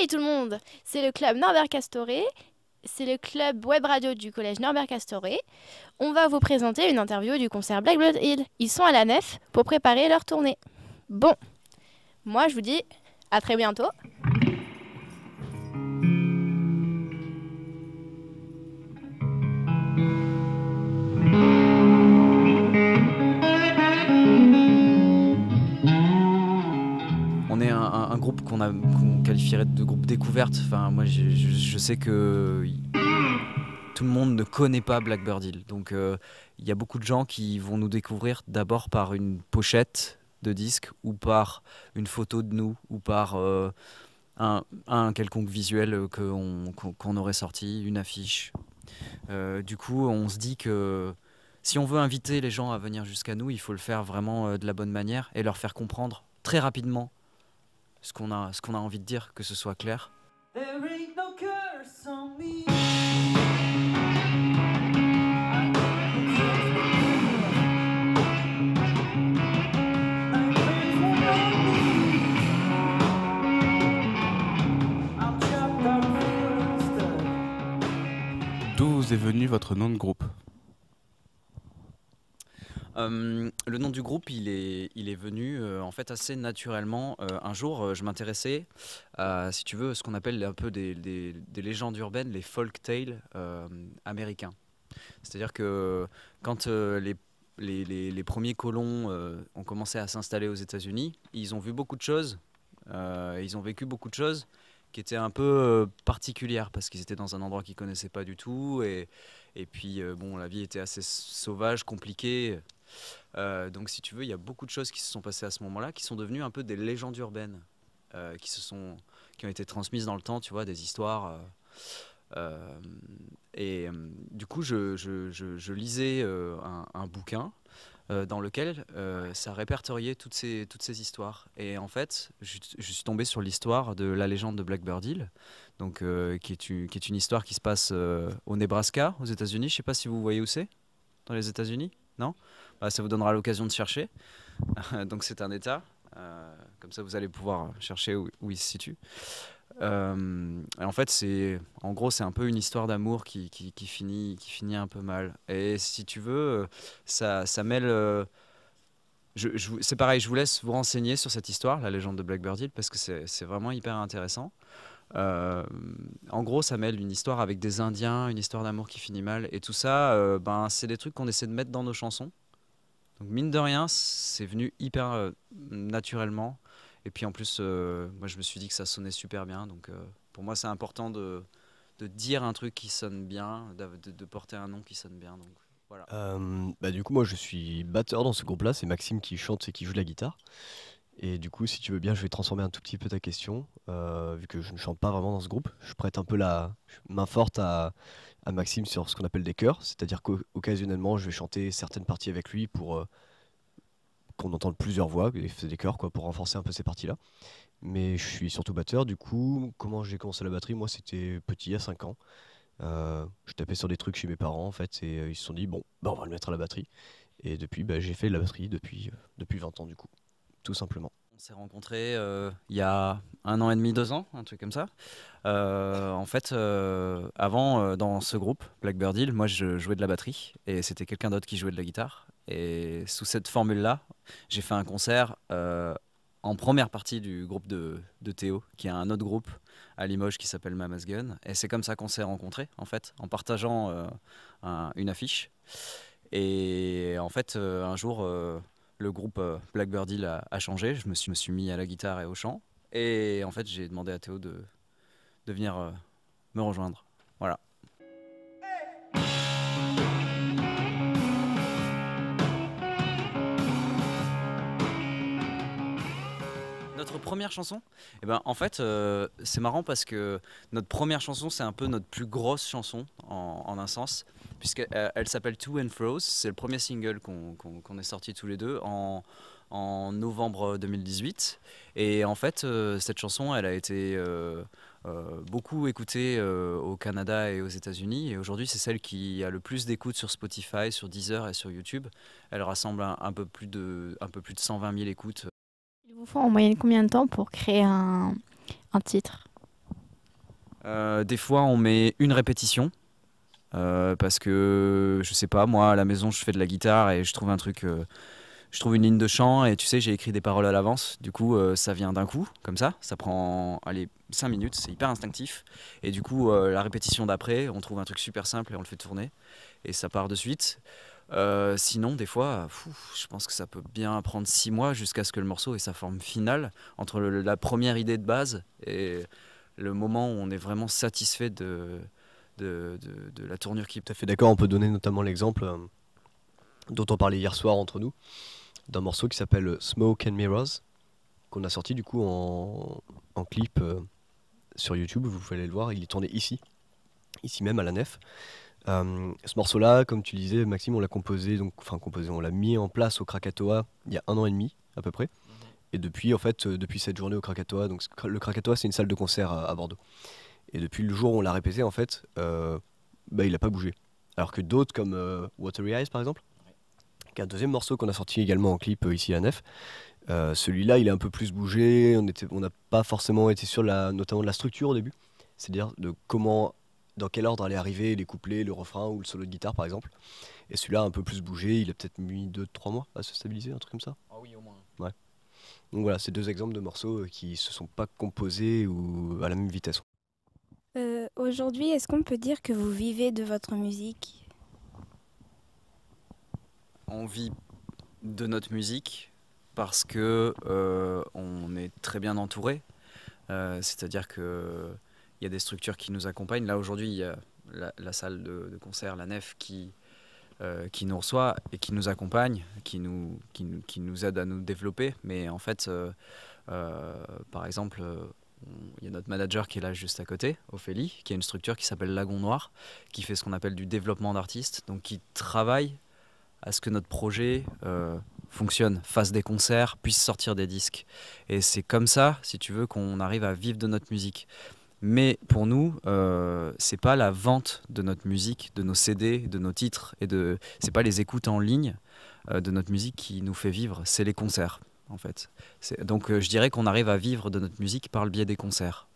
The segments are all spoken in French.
Hey tout le monde C'est le club Norbert Castoré, c'est le club web radio du collège Norbert Castoré. On va vous présenter une interview du concert Black Blood Hill. Ils sont à la nef pour préparer leur tournée. Bon, moi je vous dis à très bientôt. de groupe découverte. Enfin, moi, je, sais que tout le monde ne connaît pas Blackbird Hill. Donc, il euh, y a beaucoup de gens qui vont nous découvrir d'abord par une pochette de disque ou par une photo de nous ou par euh, un, quelconque visuel qu'on aurait sorti, une affiche. Euh, du coup, on se dit que si on veut inviter les gens à venir jusqu'à nous, il faut le faire vraiment de la bonne manière et leur faire comprendre très rapidement ce qu'on a, qu'on a envie de dire, que ce soit clair. D'où est venu votre nom de groupe le nom du groupe, il est, il est venu euh, en fait assez naturellement. Euh, un jour, euh, je m'intéressais à, si tu veux, ce qu'on appelle un peu des, légendes urbaines, les folk tales américains. C'est-à-dire que quand les les, les, premiers colons ont commencé à s'installer aux États-Unis, ils ont vu beaucoup de choses, ils ont vécu beaucoup de choses qui étaient un peu particulières parce qu'ils étaient dans un endroit qu'ils connaissaient pas du tout et, et puis bon la vie était assez sauvage, compliquée, euh, donc si tu veux, il y a beaucoup de choses qui se sont passées à ce moment-là, qui sont devenues un peu des légendes urbaines, euh, qui, se sont, qui ont été transmises dans le temps, tu vois, des histoires. Euh, et du coup, je, lisais un, bouquin dans lequel ça répertoriait toutes ces, toutes ces histoires. Et en fait, je, suis tombé sur l'histoire de la légende de Blackbird Hill, donc, qui est, qui, est une, histoire qui se passe au Nebraska, aux États-Unis. Je ne sais pas si vous voyez où c'est, dans les États-Unis, non bah, ça vous donnera l'occasion de chercher. donc c'est un état. Euh, comme ça, vous allez pouvoir chercher où, il se situe. Euh, en fait, c'est, en gros, c'est un peu une histoire d'amour qui, finit, qui finit un peu mal. Et si tu veux, euh, ça, mêle. je, c'est pareil, je vous laisse vous renseigner sur cette histoire, la légende de Blackbird Hill, parce que c'est, vraiment hyper intéressant. en gros, ça mêle une histoire avec des Indiens, une histoire d'amour qui finit mal, et tout ça, ben, c'est des trucs qu'on essaie de mettre dans nos chansons. Donc mine de rien, c'est venu hyper euh, naturellement. Et puis en plus, euh, moi je me suis dit que ça sonnait super bien. Donc euh, pour moi, c'est important de, dire un truc qui sonne bien, de, porter un nom qui sonne bien. Donc bah, du coup, moi je suis batteur dans ce groupe-là. C'est Maxime qui chante et qui joue de la guitare. Et du coup, si tu veux bien, je vais transformer un tout petit peu ta question, vu que je ne chante pas vraiment dans ce groupe. Je prête un peu la main forte à à Maxime sur ce qu'on appelle des chœurs, c'est-à-dire qu'occasionnellement je vais chanter certaines parties avec lui pour euh, qu'on entende plusieurs voix, des chœurs quoi, pour renforcer un peu ces parties-là. Mais je suis surtout batteur, du coup, comment j'ai commencé la batterie Moi c'était petit, à 5 ans. Euh, je tapais sur des trucs chez mes parents en fait et euh, ils se sont dit bon bah, on va le mettre à la batterie et depuis bah, j'ai fait la batterie depuis, depuis 20 ans du coup tout simplement on s'est rencontrés euh, il y a un an et demi, deux ans, un truc comme ça. Euh, en fait, euh, avant, dans ce groupe, Blackbird Hill, moi je jouais de la batterie et c'était quelqu'un d'autre qui jouait de la guitare. Et sous cette formule-là, j'ai fait un concert en première partie du groupe de, Théo, qui a un autre groupe à Limoges qui s'appelle Mama's Gun. Et c'est comme ça qu'on s'est rencontrés, en fait, en partageant une affiche. Et en fait, un jour le groupe euh, Blackbird Hill a, changé. Je me suis, me suis mis à la guitare et au chant. Et en fait, j'ai demandé à Théo de, de venir euh, me rejoindre. Voilà. Notre première chanson Eh ben, en fait, euh, c'est marrant parce que notre première chanson, c'est un peu notre plus grosse chanson en, un sens, puisqu'elle euh, elle, s'appelle Two and Froze. C'est le premier single qu'on est sorti tous les deux en, novembre 2018. Et en fait, euh, cette chanson, elle a été beaucoup écoutée au Canada et aux États-Unis. Et aujourd'hui, c'est celle qui a le plus d'écoutes sur Spotify, sur Deezer et sur YouTube. Elle rassemble un, peu plus de, un peu plus de 120 000 écoutes vous faut en moyenne combien de temps pour créer un, titre euh, Des fois, on met une répétition. Euh, parce que, je sais pas, moi, à la maison, je fais de la guitare et je trouve un truc. Euh, je trouve une ligne de chant et tu sais, j'ai écrit des paroles à l'avance. Du coup, ça vient d'un coup, comme ça. Ça prend, allez, 5 minutes, c'est hyper instinctif. Et du coup, la répétition d'après, on trouve un truc super simple et on le fait tourner. Et ça part de suite. Euh, sinon, des fois, je pense que ça peut bien prendre six mois jusqu'à ce que le morceau ait sa forme finale, entre la première idée de base et le moment où on est vraiment satisfait de, la tournure qui... Tout à fait d'accord, on peut donner notamment l'exemple euh, dont on parlait hier soir entre nous, d'un morceau qui s'appelle Smoke and Mirrors, qu'on a sorti du coup en, clip euh, sur YouTube, vous pouvez aller le voir, il est tourné ici, ici même à la nef. Euh, ce morceau-là, comme tu disais, Maxime, on l'a composé, donc, enfin composé, on l'a mis en place au Krakatoa il y a un an et demi à peu près. Et depuis, en fait, euh, depuis cette journée au Krakatoa, donc le Krakatoa, c'est une salle de concert à, Bordeaux. Et depuis le jour où on l'a répété, en fait, euh, bah, il n'a pas bougé. Alors que d'autres comme Watery Eyes, par exemple, qui est un deuxième morceau qu'on a sorti également en clip ici à Nef, celui-là, il a un peu plus bougé. On n'a on pas forcément été sur la, notamment de la structure au début, c'est-à-dire de comment dans quel ordre allait arriver les couplets, le refrain ou le solo de guitare par exemple. Et celui-là un peu plus bougé, il a peut-être mis 2-3 mois à se stabiliser, un truc comme ça. Ah oui, au moins. Donc voilà, c'est deux exemples de morceaux euh, qui se sont pas composés ou à la même vitesse. Euh, aujourd'hui, est-ce qu'on peut dire que vous vivez de votre musique On vit de notre musique parce que euh, on est très bien entouré. C'est-à-dire que il y a des structures qui nous accompagnent. Là, aujourd'hui, il y a la, salle de, concert, la nef, qui, euh, qui nous reçoit et qui nous accompagne, qui nous, qui, aide à nous développer. Mais en fait, euh, euh, par exemple, il y a notre manager qui est là juste à côté, Ophélie, qui a une structure qui s'appelle Lagon Noir, qui fait ce qu'on appelle du développement d'artistes, donc qui travaille à ce que notre projet fonctionne, fasse des concerts, puisse sortir des disques. Et c'est comme ça, si tu veux, qu'on arrive à vivre de notre musique. Mais pour nous, ce euh, c'est pas la vente de notre musique, de nos CD, de nos titres et de c'est pas les écoutes en ligne euh, de notre musique qui nous fait vivre, c'est les concerts en fait. Donc euh, je dirais qu'on arrive à vivre de notre musique par le biais des concerts.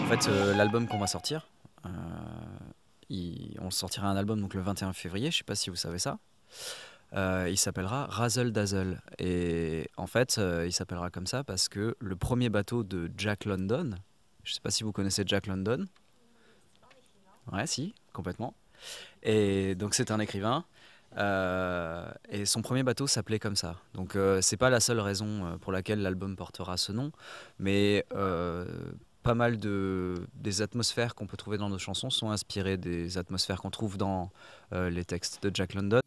En fait, l'album qu'on va sortir, on sortira un album donc le 21 février. Je ne sais pas si vous savez ça. Euh, il s'appellera Razzle Dazzle. Et en fait, euh, il s'appellera comme ça parce que le premier bateau de Jack London, je ne sais pas si vous connaissez Jack London. Ouais, si, complètement. Et donc c'est un écrivain. Euh, et son premier bateau s'appelait comme ça. Donc c'est pas la seule raison pour laquelle l'album portera ce nom, mais pas mal de, des atmosphères qu'on peut trouver dans nos chansons sont inspirées des atmosphères qu'on trouve dans les textes de Jack London.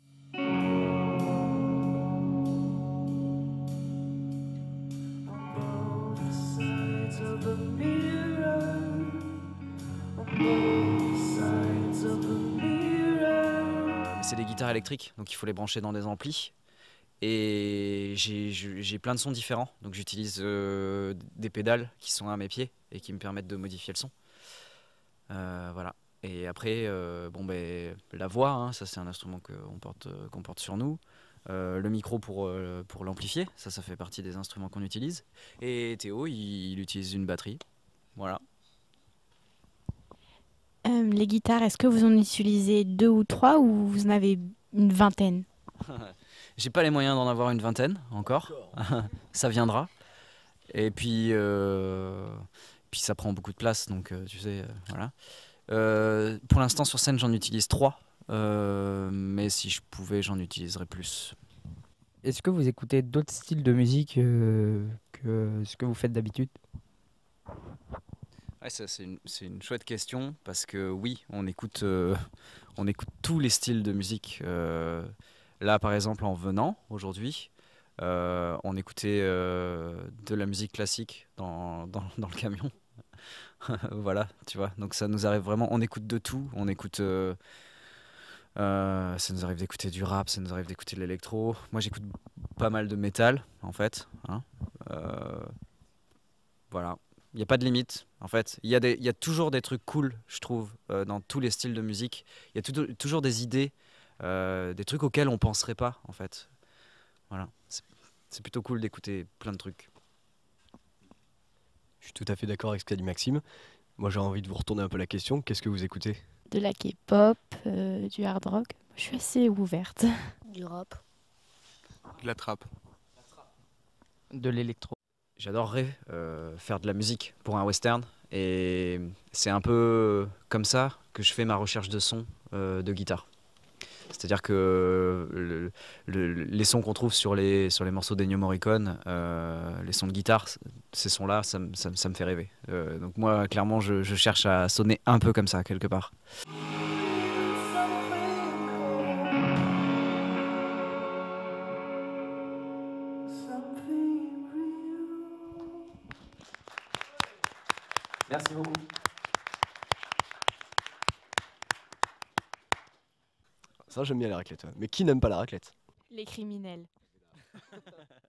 donc il faut les brancher dans des amplis. Et j'ai plein de sons différents, donc j'utilise euh, des pédales qui sont à mes pieds et qui me permettent de modifier le son. Euh, voilà. Et après, euh, bon, ben, la voix, hein, ça c'est un instrument qu'on porte, qu'on porte sur nous. le micro pour, pour l'amplifier, ça ça fait partie des instruments qu'on utilise. Et Théo, il, utilise une batterie. Voilà. les guitares, est-ce que vous en utilisez deux ou trois ou vous en avez une vingtaine. J'ai pas les moyens d'en avoir une vingtaine encore. ça viendra. Et puis, euh, puis ça prend beaucoup de place, donc euh, tu sais, euh, voilà. pour l'instant, sur scène, j'en utilise trois. mais si je pouvais, j'en utiliserais plus. Est-ce que vous écoutez d'autres styles de musique que ce que vous faites d'habitude c'est une, chouette question parce que oui, on écoute, euh, on écoute tous les styles de musique. Euh, là, par exemple, en venant aujourd'hui, euh, on écoutait de la musique classique dans, le camion. voilà, tu vois. Donc ça nous arrive vraiment, on écoute de tout. On écoute. ça nous arrive d'écouter du rap, ça nous arrive d'écouter de l'électro. Moi, j'écoute pas mal de métal, en fait. Hein, voilà. Il n'y a pas de limite, en fait. Il y, a toujours des trucs cool, je trouve, euh, dans tous les styles de musique. Il y a toujours des idées, euh, des trucs auxquels on ne penserait pas, en fait. Voilà. C'est plutôt cool d'écouter plein de trucs. Je suis tout à fait d'accord avec ce qu'a dit Maxime. Moi, j'ai envie de vous retourner un peu la question. Qu'est-ce que vous écoutez De la K-pop, euh, du hard rock. Je suis assez ouverte. Du rap. De la trappe. De l'électro j'adorerais euh, faire de la musique pour un western. Et c'est un peu comme ça que je fais ma recherche de sons euh, de guitare. C'est-à-dire que les sons qu'on trouve sur les, sur les morceaux d'Ennio Morricone, euh, les sons de guitare, ces sons-là, ça, ça, me fait rêver. donc moi, clairement, je, je, cherche à sonner un peu comme ça, quelque part. Merci beaucoup. Ça, j'aime bien la raclette. Mais qui n'aime pas la raclette Les criminels.